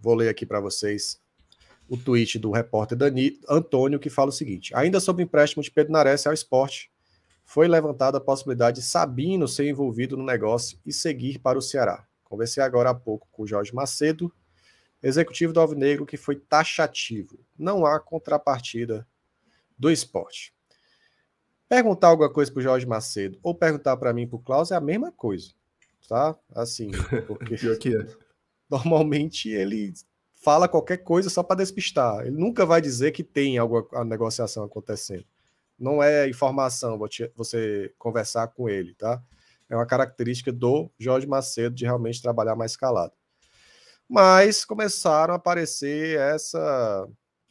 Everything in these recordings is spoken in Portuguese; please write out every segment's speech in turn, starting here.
Vou ler aqui para vocês o tweet do repórter Dani, Antônio, que fala o seguinte: ainda sobre o empréstimo de Pedro Nares ao esporte, foi levantada a possibilidade de Sabino ser envolvido no negócio e seguir para o Ceará. Conversei agora há pouco com o Jorge Macedo, executivo do Alvinegro, que foi taxativo. Não há contrapartida do esporte. Perguntar alguma coisa para o Jorge Macedo ou perguntar para mim para o Klaus é a mesma coisa, tá? Assim, porque... Pior que é normalmente ele fala qualquer coisa só para despistar. Ele nunca vai dizer que tem alguma a negociação acontecendo. Não é informação você conversar com ele, tá? É uma característica do Jorge Macedo de realmente trabalhar mais calado. Mas começaram a aparecer essa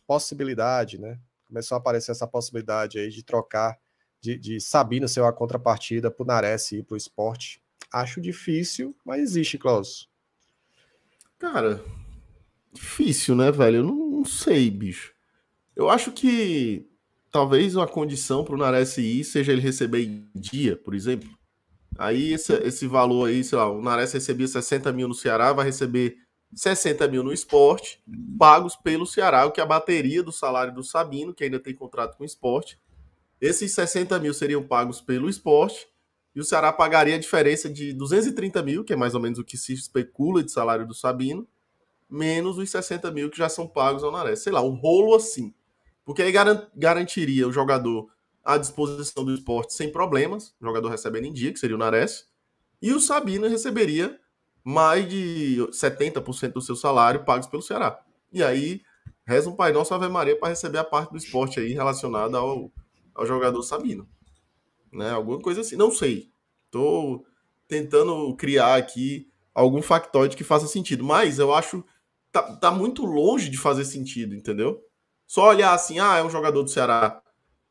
possibilidade, né? Começou a aparecer essa possibilidade aí de trocar, de, de Sabino ser uma contrapartida para o Nares e para o esporte. Acho difícil, mas existe, Klaus. Cara, difícil, né, velho? Eu não, não sei, bicho. Eu acho que talvez uma condição para o Nares ir seja ele receber em dia, por exemplo. Aí esse, esse valor aí, sei lá, o Nares recebia 60 mil no Ceará, vai receber 60 mil no esporte, pagos pelo Ceará, o que é a bateria do salário do Sabino, que ainda tem contrato com o esporte. Esses 60 mil seriam pagos pelo esporte e o Ceará pagaria a diferença de 230 mil, que é mais ou menos o que se especula de salário do Sabino, menos os 60 mil que já são pagos ao Nares. Sei lá, um rolo assim. Porque aí garantiria o jogador à disposição do esporte sem problemas, o jogador recebendo em dia, que seria o Nares, e o Sabino receberia mais de 70% do seu salário pagos pelo Ceará. E aí, reza um Pai Nosso Ave Maria para receber a parte do esporte aí relacionada ao, ao jogador Sabino né? Alguma coisa assim, não sei. Estou tentando criar aqui algum factoide que faça sentido, mas eu acho tá, tá muito longe de fazer sentido, entendeu? Só olhar assim, ah, é um jogador do Ceará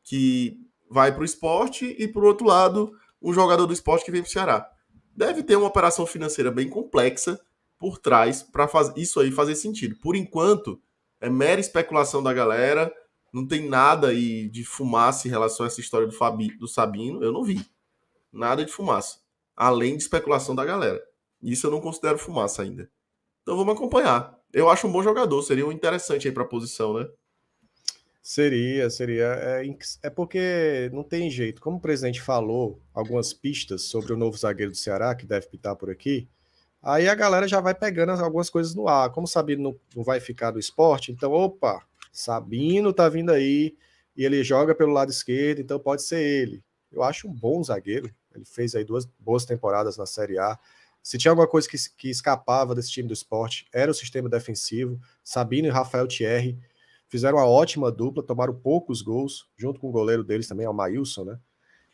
que vai para o esporte e por outro lado um jogador do esporte que vem para o Ceará. Deve ter uma operação financeira bem complexa por trás para isso aí fazer sentido. Por enquanto, é mera especulação da galera não tem nada aí de fumaça em relação a essa história do, Fabi, do Sabino, eu não vi. Nada de fumaça. Além de especulação da galera. Isso eu não considero fumaça ainda. Então vamos acompanhar. Eu acho um bom jogador, seria um interessante aí para a posição, né? Seria, seria. É, é, porque não tem jeito. Como o presidente falou algumas pistas sobre o novo zagueiro do Ceará, que deve pitar por aqui, aí a galera já vai pegando algumas coisas no ar. Como sabe, não, não vai ficar do esporte, então, opa, Sabino tá vindo aí e ele joga pelo lado esquerdo, então pode ser ele. Eu acho um bom zagueiro. Ele fez aí duas boas temporadas na Série A. Se tinha alguma coisa que, que escapava desse time do esporte, era o sistema defensivo. Sabino e Rafael Thierry fizeram uma ótima dupla, tomaram poucos gols, junto com o goleiro deles também, o Maílson, né?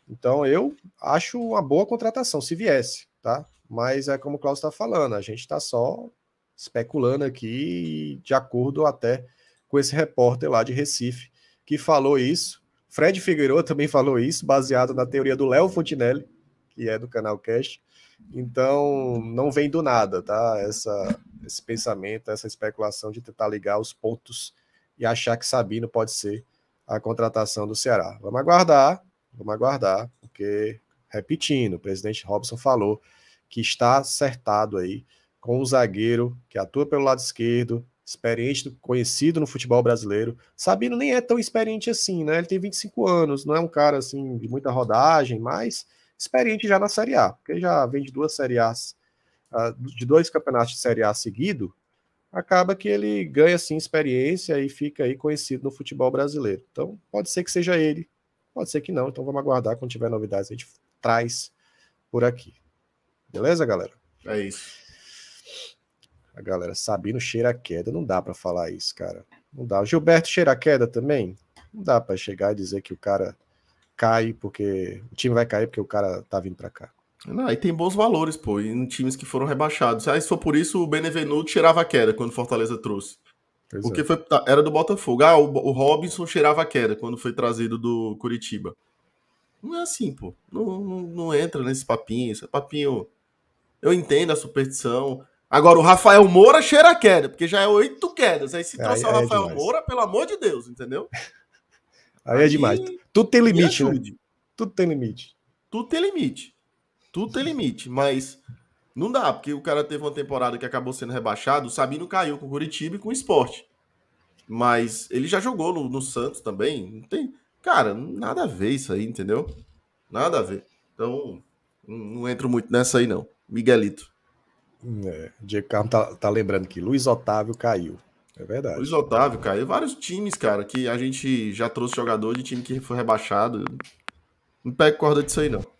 Então eu acho uma boa contratação, se viesse, tá? Mas é como o Klaus está falando, a gente está só especulando aqui de acordo até com esse repórter lá de Recife, que falou isso. Fred Figueiredo também falou isso, baseado na teoria do Léo Fontinelli, que é do canal Cash. Então, não vem do nada, tá? Essa, esse pensamento, essa especulação de tentar ligar os pontos e achar que Sabino pode ser a contratação do Ceará. Vamos aguardar, vamos aguardar, porque, repetindo, o presidente Robson falou que está acertado aí com o zagueiro que atua pelo lado esquerdo, experiente, conhecido no futebol brasileiro. Sabino nem é tão experiente assim, né? Ele tem 25 anos, não é um cara assim de muita rodagem, mas experiente já na Série A, porque já vem de duas Série A, ah, de dois campeonatos de Série A seguido, acaba que ele ganha assim experiência e fica aí conhecido no futebol brasileiro. Então, pode ser que seja ele, pode ser que não, então vamos aguardar quando tiver novidades a gente traz por aqui. Beleza, galera? É isso. A galera, Sabino cheira a queda, não dá para falar isso, cara. Não dá. O Gilberto cheira a queda também? Não dá para chegar e dizer que o cara cai porque o time vai cair porque o cara tá vindo para cá. Não, e tem bons valores, pô, em times que foram rebaixados. Ah, se for por isso, o Benevenuto cheirava a queda quando o Fortaleza trouxe. Pois porque é. foi, tá, era do Botafogo. Ah, o, o Robinson cheirava a queda quando foi trazido do Curitiba. Não é assim, pô. Não, não, não entra nesse papinho. Esse papinho. Eu entendo a superstição. Agora, o Rafael Moura cheira a queda, porque já é oito quedas. Aí se trouxer o é Rafael Moura, pelo amor de Deus, entendeu? Aí, aí é demais. Tudo tem limite, né? Tudo tem limite. Tudo tem limite. Tudo tem limite, mas não dá, porque o cara teve uma temporada que acabou sendo rebaixado. O Sabino caiu com o Curitiba e com o esporte. Mas ele já jogou no, no Santos também. Não tem. Cara, nada a ver isso aí, entendeu? Nada a ver. Então, não entro muito nessa aí, não. Miguelito. É, Diego Carmo tá, tá lembrando que Luiz Otávio caiu. É verdade. Luiz Otávio caiu. Vários times, cara, que a gente já trouxe jogador de time que foi rebaixado. Não pega corda disso aí, não.